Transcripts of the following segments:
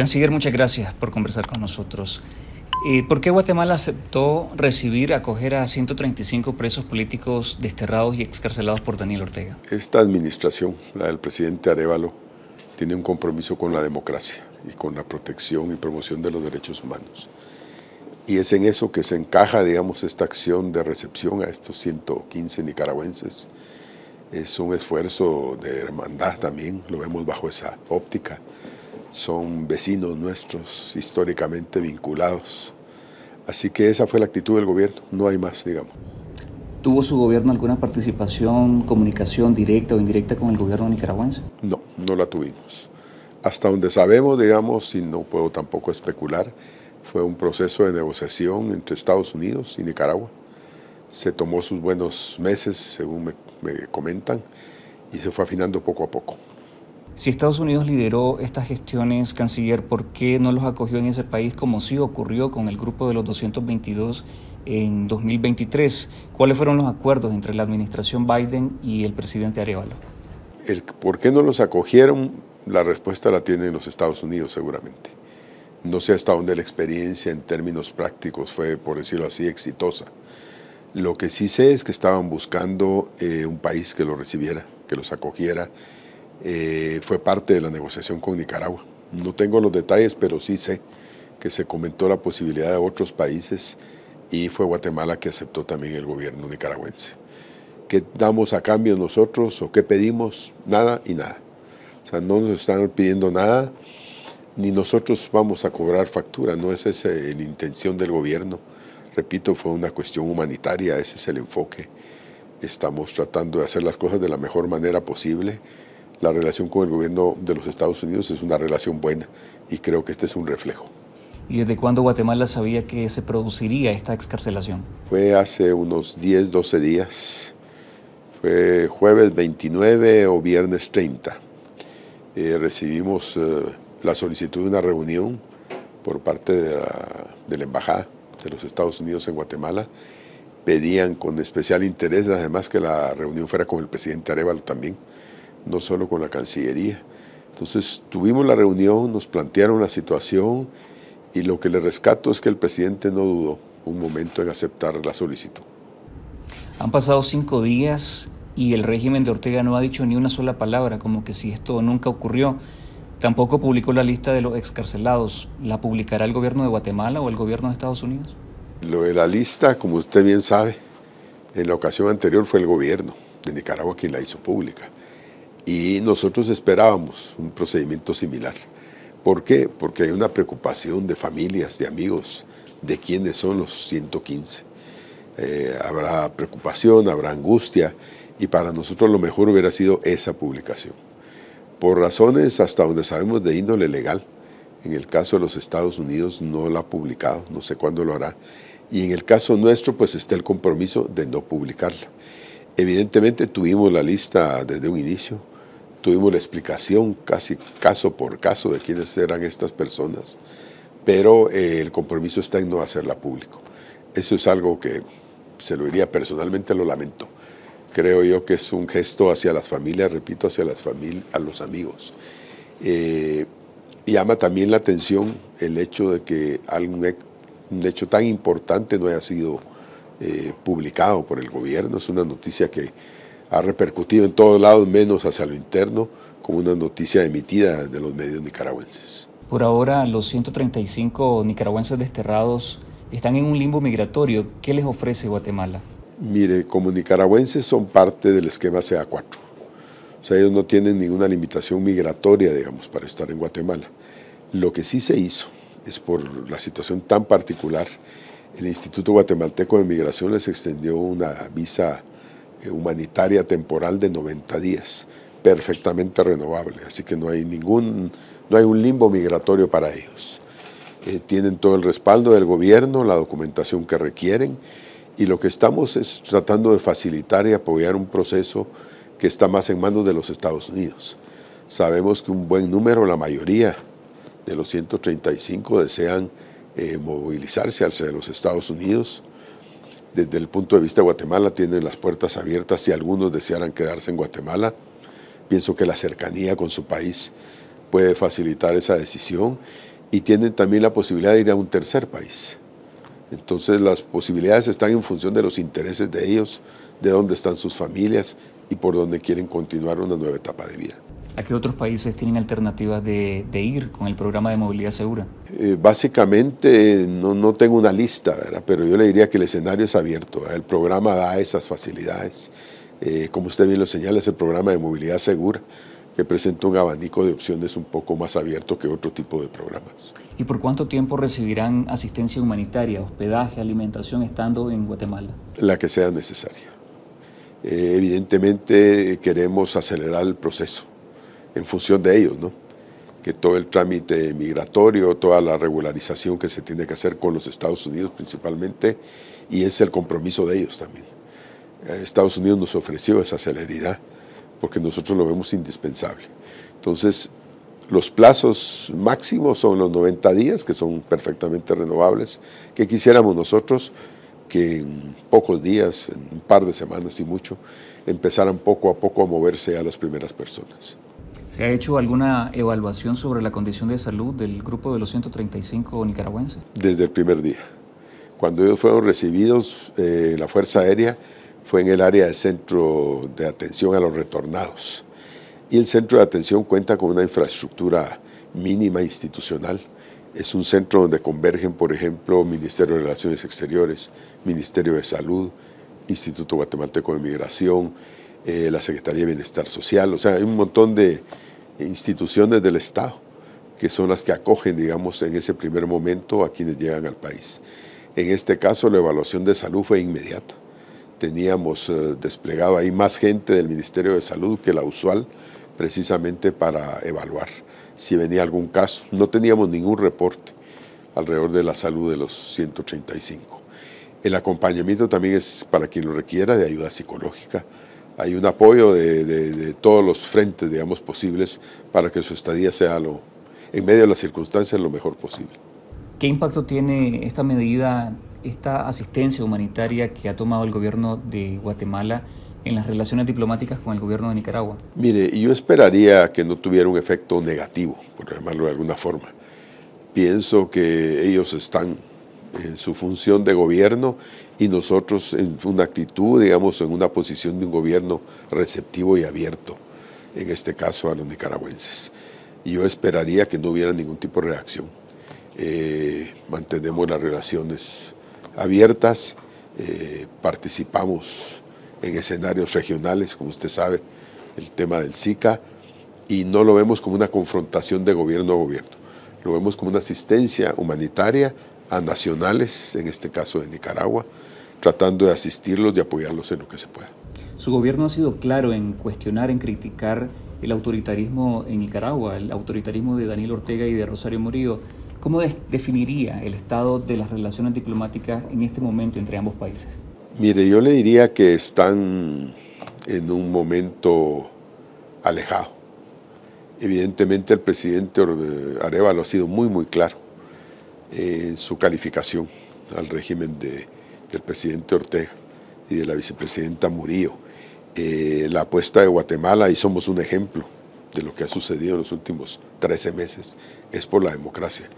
Canciller, muchas gracias por conversar con nosotros. Eh, ¿Por qué Guatemala aceptó recibir, acoger a 135 presos políticos desterrados y excarcelados por Daniel Ortega? Esta administración, la del presidente Arevalo, tiene un compromiso con la democracia y con la protección y promoción de los derechos humanos. Y es en eso que se encaja, digamos, esta acción de recepción a estos 115 nicaragüenses. Es un esfuerzo de hermandad también, lo vemos bajo esa óptica son vecinos nuestros, históricamente vinculados. Así que esa fue la actitud del gobierno, no hay más, digamos. ¿Tuvo su gobierno alguna participación, comunicación directa o indirecta con el gobierno nicaragüense? No, no la tuvimos. Hasta donde sabemos, digamos, y no puedo tampoco especular, fue un proceso de negociación entre Estados Unidos y Nicaragua. Se tomó sus buenos meses, según me, me comentan, y se fue afinando poco a poco. Si Estados Unidos lideró estas gestiones, canciller, ¿por qué no los acogió en ese país como sí ocurrió con el grupo de los 222 en 2023? ¿Cuáles fueron los acuerdos entre la administración Biden y el presidente Arevalo? por qué no los acogieron, la respuesta la tienen los Estados Unidos seguramente. No sé hasta dónde la experiencia en términos prácticos fue, por decirlo así, exitosa. Lo que sí sé es que estaban buscando eh, un país que los recibiera, que los acogiera eh, fue parte de la negociación con Nicaragua. No tengo los detalles, pero sí sé que se comentó la posibilidad de otros países y fue Guatemala que aceptó también el gobierno nicaragüense. ¿Qué damos a cambio nosotros o qué pedimos? Nada y nada. O sea, no nos están pidiendo nada, ni nosotros vamos a cobrar factura, no es esa eh, la intención del gobierno. Repito, fue una cuestión humanitaria, ese es el enfoque. Estamos tratando de hacer las cosas de la mejor manera posible la relación con el gobierno de los Estados Unidos es una relación buena y creo que este es un reflejo. ¿Y desde cuándo Guatemala sabía que se produciría esta excarcelación? Fue hace unos 10, 12 días. Fue jueves 29 o viernes 30. Eh, recibimos eh, la solicitud de una reunión por parte de la, de la Embajada de los Estados Unidos en Guatemala pedían con especial interés, además que la reunión fuera con el presidente Arevalo también, no solo con la Cancillería. Entonces tuvimos la reunión, nos plantearon la situación y lo que le rescato es que el presidente no dudó un momento en aceptar la solicitud. Han pasado cinco días y el régimen de Ortega no ha dicho ni una sola palabra, como que si esto nunca ocurrió. Tampoco publicó la lista de los excarcelados. ¿La publicará el gobierno de Guatemala o el gobierno de Estados Unidos? Lo de la lista, como usted bien sabe, en la ocasión anterior fue el gobierno de Nicaragua quien la hizo pública y nosotros esperábamos un procedimiento similar. ¿Por qué? Porque hay una preocupación de familias, de amigos, de quiénes son los 115. Eh, habrá preocupación, habrá angustia y para nosotros lo mejor hubiera sido esa publicación. Por razones hasta donde sabemos de índole legal, en el caso de los Estados Unidos no la ha publicado, no sé cuándo lo hará, y en el caso nuestro pues está el compromiso de no publicarla. Evidentemente tuvimos la lista desde un inicio, Tuvimos la explicación casi caso por caso de quiénes eran estas personas, pero eh, el compromiso está en no hacerla público. Eso es algo que se lo diría personalmente, lo lamento. Creo yo que es un gesto hacia las familias, repito, hacia las familias, a los amigos. Eh, llama también la atención el hecho de que algún un hecho tan importante no haya sido eh, publicado por el gobierno. Es una noticia que ha repercutido en todos lados, menos hacia lo interno, como una noticia emitida de los medios nicaragüenses. Por ahora, los 135 nicaragüenses desterrados están en un limbo migratorio. ¿Qué les ofrece Guatemala? Mire, como nicaragüenses son parte del esquema CA4. O sea, ellos no tienen ninguna limitación migratoria, digamos, para estar en Guatemala. Lo que sí se hizo es por la situación tan particular, el Instituto Guatemalteco de Migración les extendió una visa eh, humanitaria temporal de 90 días, perfectamente renovable, así que no hay ningún, no hay un limbo migratorio para ellos. Eh, tienen todo el respaldo del gobierno, la documentación que requieren y lo que estamos es tratando de facilitar y apoyar un proceso que está más en manos de los Estados Unidos. Sabemos que un buen número, la mayoría de los 135 desean eh, movilizarse hacia los Estados Unidos desde el punto de vista de Guatemala, tienen las puertas abiertas si algunos desearan quedarse en Guatemala. Pienso que la cercanía con su país puede facilitar esa decisión y tienen también la posibilidad de ir a un tercer país. Entonces las posibilidades están en función de los intereses de ellos, de dónde están sus familias y por dónde quieren continuar una nueva etapa de vida. ¿A qué otros países tienen alternativas de, ir con el programa de movilidad segura? Eh, básicamente no, tengo una lista, pero yo le diría que el escenario es abierto. El programa da esas facilidades. Eh, como usted bien lo señala, es el programa de movilidad segura que presenta un abanico de opciones un poco más abierto que otro tipo de programas. ¿Y por cuánto tiempo recibirán asistencia humanitaria, hospedaje, alimentación estando en Guatemala? La que sea necesaria. Eh, evidentemente queremos acelerar el proceso en función de ellos, ¿no? que todo el trámite migratorio, toda la regularización que se tiene que hacer con los Estados Unidos principalmente, y es el compromiso de ellos también. Eh, Estados Unidos nos ofreció esa celeridad porque nosotros lo vemos indispensable. Entonces, los plazos máximos son los 90 días, que son perfectamente renovables, que quisiéramos nosotros que en pocos días, en un par de semanas y mucho, empezaran poco a poco a moverse a las primeras personas. ¿Se ha hecho alguna evaluación sobre la condición de salud del grupo de los 135 nicaragüenses? Desde el primer día. Cuando ellos fueron recibidos, eh, la Fuerza Aérea fue en el área de centro de atención a los retornados. Y el centro de atención cuenta con una infraestructura mínima institucional. Es un centro donde convergen, por ejemplo, Ministerio de Relaciones Exteriores, Ministerio de Salud, Instituto Guatemalteco de Migración, eh, la Secretaría de Bienestar Social, o sea, hay un montón de instituciones del Estado que son las que acogen, digamos, en ese primer momento a quienes llegan al país. En este caso, la evaluación de salud fue inmediata. Teníamos eh, desplegado ahí más gente del Ministerio de Salud que la usual, precisamente para evaluar si venía algún caso. No teníamos ningún reporte alrededor de la salud de los 135. El acompañamiento también es para quien lo requiera de ayuda psicológica, hay un apoyo de, todos los frentes, digamos, posibles para que su estadía sea lo, en medio de las circunstancias lo mejor posible. ¿Qué impacto tiene esta medida, esta asistencia humanitaria que ha tomado el gobierno de Guatemala en las relaciones diplomáticas con el gobierno de Nicaragua? Mire, yo esperaría que no tuviera un efecto negativo, por llamarlo de alguna forma. Pienso que ellos están en su función de gobierno y nosotros en una actitud, digamos, en una posición de un gobierno receptivo y abierto, en este caso a los nicaragüenses. Y yo esperaría que no hubiera ningún tipo de reacción. Eh, mantenemos las relaciones abiertas, eh, participamos en escenarios regionales, como usted sabe, el tema del SICA, y no lo vemos como una confrontación de gobierno a gobierno, lo vemos como una asistencia humanitaria a nacionales, en este caso de Nicaragua, tratando de asistirlos y apoyarlos en lo que se pueda. Su gobierno ha sido claro en cuestionar, en criticar el autoritarismo en Nicaragua, el autoritarismo de Daniel Ortega y de Rosario Murillo. ¿Cómo definiría el estado de las relaciones diplomáticas en este momento entre ambos países? Mire, yo le diría que están en un momento alejado. Evidentemente el presidente Arevalo ha sido muy, muy claro en su calificación al régimen de, del presidente Ortega y de la vicepresidenta Murillo. Eh, la apuesta de Guatemala, y somos un ejemplo de lo que ha sucedido en los últimos 13 meses, es por la democracia.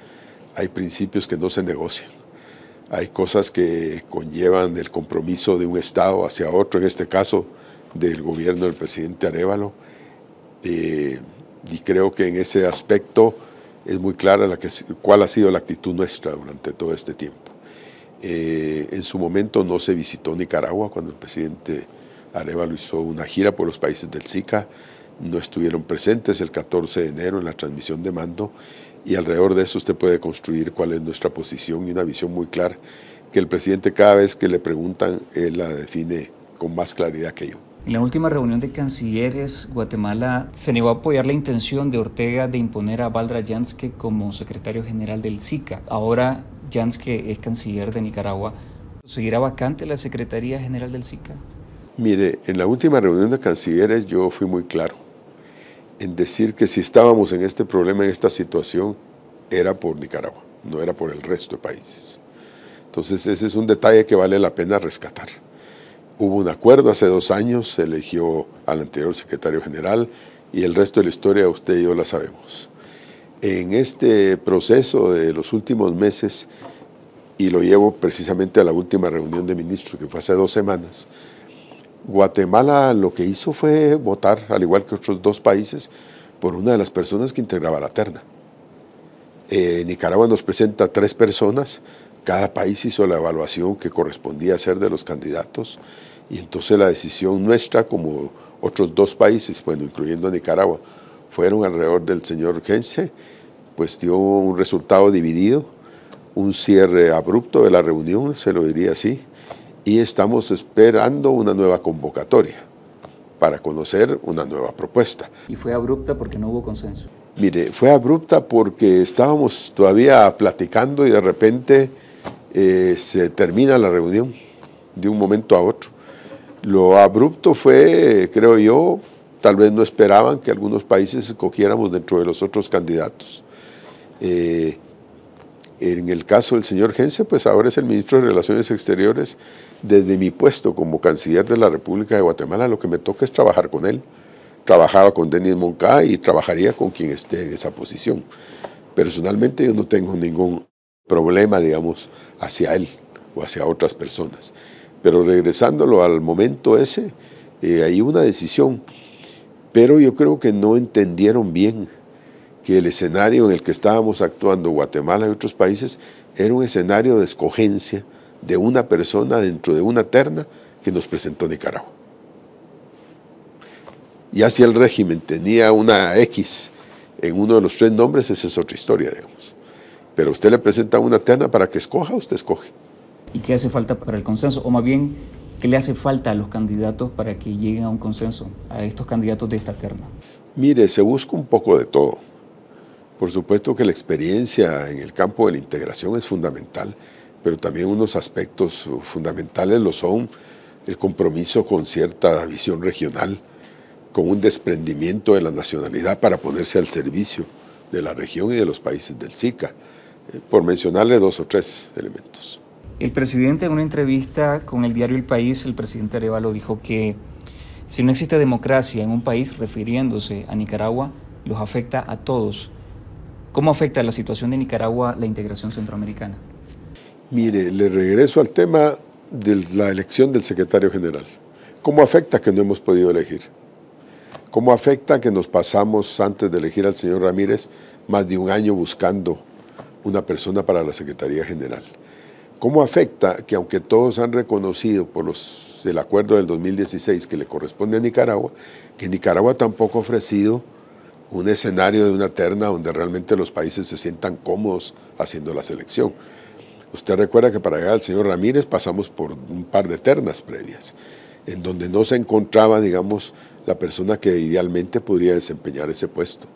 Hay principios que no se negocian, hay cosas que conllevan el compromiso de un Estado hacia otro, en este caso del gobierno del presidente Arevalo, eh, y creo que en ese aspecto es muy clara la que, cuál ha sido la actitud nuestra durante todo este tiempo. Eh, en su momento no se visitó Nicaragua cuando el presidente Arevalo hizo una gira por los países del SICA, no estuvieron presentes el 14 de enero en la transmisión de mando y alrededor de eso usted puede construir cuál es nuestra posición y una visión muy clara que el presidente cada vez que le preguntan, él la define con más claridad que yo. En la última reunión de cancilleres, Guatemala se negó a apoyar la intención de Ortega de imponer a Valdra Janske como secretario general del SICA. Ahora Janske es canciller de Nicaragua. ¿Seguirá vacante la Secretaría General del SICA? Mire, en la última reunión de cancilleres yo fui muy claro en decir que si estábamos en este problema, en esta situación, era por Nicaragua, no era por el resto de países. Entonces ese es un detalle que vale la pena rescatar hubo un acuerdo hace dos años, se eligió al anterior secretario general y el resto de la historia usted y yo la sabemos. En este proceso de los últimos meses, y lo llevo precisamente a la última reunión de ministros que fue hace dos semanas, Guatemala lo que hizo fue votar, al igual que otros dos países, por una de las personas que integraba la terna. Eh, Nicaragua nos presenta tres personas, cada país hizo la evaluación que correspondía hacer de los candidatos y entonces la decisión nuestra, como otros dos países, bueno, incluyendo Nicaragua, fueron alrededor del señor Gense, pues dio un resultado dividido, un cierre abrupto de la reunión, se lo diría así, y estamos esperando una nueva convocatoria para conocer una nueva propuesta. ¿Y fue abrupta porque no hubo consenso? Mire, fue abrupta porque estábamos todavía platicando y de repente eh, se termina la reunión de un momento a otro. Lo abrupto fue, creo yo, tal vez no esperaban que algunos países escogiéramos dentro de los otros candidatos. Eh, en el caso del señor Gense, pues ahora es el ministro de Relaciones Exteriores. Desde mi puesto como canciller de la República de Guatemala, lo que me toca es trabajar con él. Trabajaba con Denis Moncada y trabajaría con quien esté en esa posición. Personalmente yo no tengo ningún problema, digamos, hacia él o hacia otras personas. Pero regresándolo al momento ese, eh, hay una decisión. Pero yo creo que no entendieron bien que el escenario en el que estábamos actuando Guatemala y otros países era un escenario de escogencia de una persona dentro de una terna que nos presentó Nicaragua. Ya si el régimen tenía una X en uno de los tres nombres, esa es otra historia, digamos. Pero usted le presenta una terna para que escoja, usted escoge y qué hace falta para el consenso, o más bien qué le hace falta a los candidatos para que lleguen a un consenso, a estos candidatos de esta terna. Mire, se busca un poco de todo. Por supuesto que la experiencia en el campo de la integración es fundamental, pero también unos aspectos fundamentales lo son el compromiso con cierta visión regional, con un desprendimiento de la nacionalidad para ponerse al servicio de la región y de los países del SICA, eh, por mencionarle dos o tres elementos. El presidente en una entrevista con el diario El País, el presidente Arevalo dijo que si no existe democracia en un país, refiriéndose a Nicaragua, los afecta a todos. ¿Cómo afecta la situación de Nicaragua la integración centroamericana? Mire, le regreso al tema de la elección del secretario general. ¿Cómo afecta que no hemos podido elegir? ¿Cómo afecta que nos pasamos antes de elegir al señor Ramírez más de un año buscando una persona para la Secretaría General? ¿Cómo afecta que aunque todos han reconocido por el acuerdo del 2016 que le corresponde a Nicaragua, que Nicaragua tampoco ha ofrecido un escenario de una terna donde realmente los países se sientan cómodos haciendo la selección? Usted recuerda que para llegar al señor Ramírez pasamos por un par de ternas previas, en donde no se encontraba, digamos, la persona que idealmente podría desempeñar ese puesto.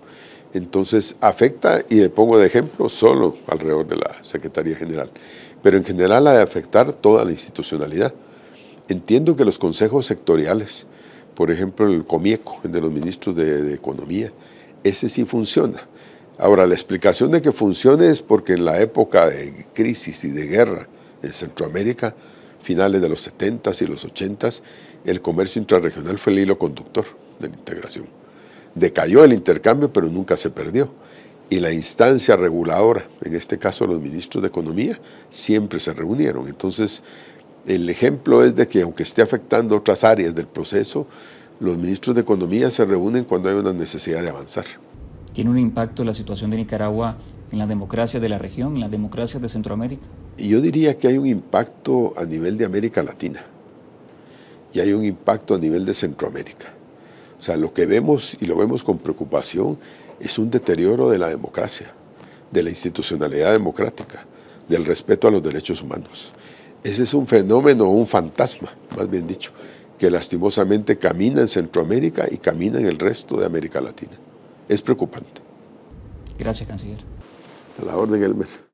Entonces afecta, y le pongo de ejemplo, solo alrededor de la Secretaría General, pero en general ha de afectar toda la institucionalidad. Entiendo que los consejos sectoriales, por ejemplo el COMIECO, el de los ministros de, Economía, ese sí funciona. Ahora, la explicación de que funcione es porque en la época de crisis y de guerra en Centroamérica, finales de los 70s y los 80s, el comercio intrarregional fue el hilo conductor de la integración. Decayó el intercambio, pero nunca se perdió. Y la instancia reguladora, en este caso los ministros de Economía, siempre se reunieron. Entonces, el ejemplo es de que aunque esté afectando otras áreas del proceso, los ministros de Economía se reúnen cuando hay una necesidad de avanzar. ¿Tiene un impacto la situación de Nicaragua en la democracia de la región, en la democracia de Centroamérica? yo diría que hay un impacto a nivel de América Latina y hay un impacto a nivel de Centroamérica. O sea, lo que vemos y lo vemos con preocupación es un deterioro de la democracia, de la institucionalidad democrática, del respeto a los derechos humanos. Ese es un fenómeno, un fantasma, más bien dicho, que lastimosamente camina en Centroamérica y camina en el resto de América Latina. Es preocupante. Gracias, canciller. A la orden, Elmer.